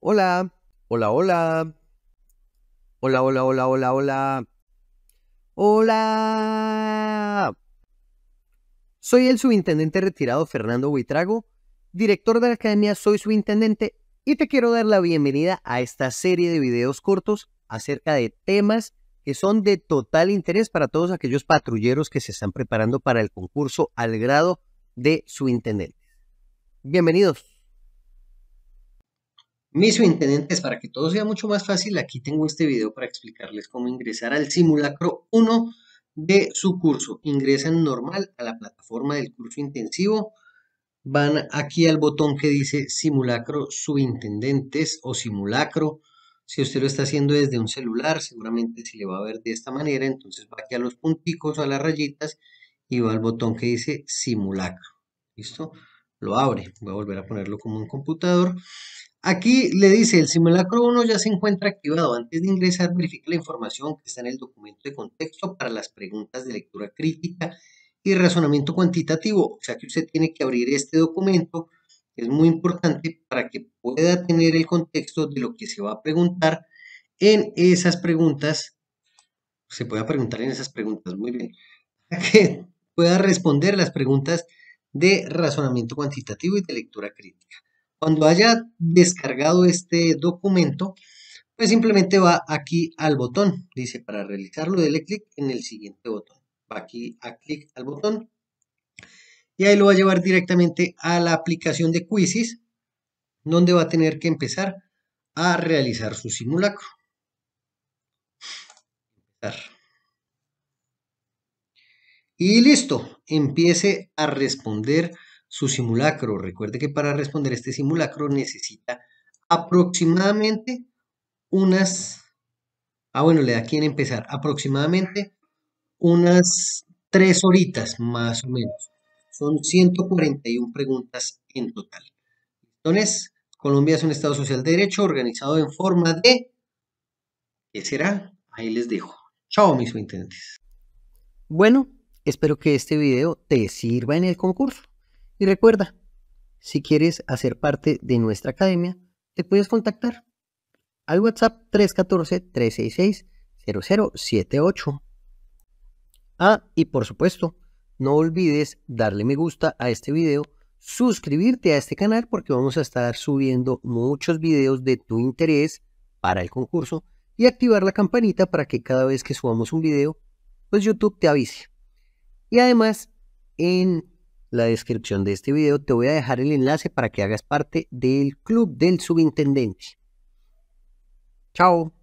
Hola, hola, hola. Hola, hola, hola, hola, hola. Hola. Soy el subintendente retirado Fernando Buitrago, director de la Academia Soy Subintendente, y te quiero dar la bienvenida a esta serie de videos cortos acerca de temas que son de total interés para todos aquellos patrulleros que se están preparando para el concurso al grado de subintendente. Bienvenidos mis subintendentes, para que todo sea mucho más fácil, aquí tengo este video para explicarles cómo ingresar al simulacro 1 de su curso. Ingresan normal a la plataforma del curso intensivo, van aquí al botón que dice simulacro subintendentes o simulacro. Si usted lo está haciendo desde un celular, seguramente se le va a ver de esta manera, entonces va aquí a los punticos, a las rayitas y va al botón que dice simulacro. ¿Listo? Lo abre. Voy a volver a ponerlo como un computador. Aquí le dice, el simulacro 1 ya se encuentra activado. Antes de ingresar, verifique la información que está en el documento de contexto para las preguntas de lectura crítica y razonamiento cuantitativo. O sea que usted tiene que abrir este documento. Es muy importante para que pueda tener el contexto de lo que se va a preguntar en esas preguntas. Se pueda preguntar en esas preguntas, muy bien. Para que pueda responder las preguntas de razonamiento cuantitativo y de lectura crítica. Cuando haya descargado este documento, pues simplemente va aquí al botón. Dice para realizarlo, dele clic en el siguiente botón. Va aquí a clic al botón. Y ahí lo va a llevar directamente a la aplicación de Quizzes, donde va a tener que empezar a realizar su simulacro. Y listo, empiece a responder su simulacro. Recuerde que para responder este simulacro necesita aproximadamente unas... Ah, bueno, le da quien empezar. Aproximadamente unas tres horitas, más o menos. Son 141 preguntas en total. Entonces, Colombia es un Estado social de derecho organizado en forma de... ¿Qué será? Ahí les dejo. Chao, mis intendentes. Bueno, espero que este video te sirva en el concurso. Y recuerda, si quieres hacer parte de nuestra academia, te puedes contactar al WhatsApp 314-366-0078. Ah, y por supuesto, no olvides darle me gusta a este video, suscribirte a este canal porque vamos a estar subiendo muchos videos de tu interés para el concurso y activar la campanita para que cada vez que subamos un video, pues YouTube te avise. Y además, en la descripción de este video. Te voy a dejar el enlace para que hagas parte del club del subintendente. Chao.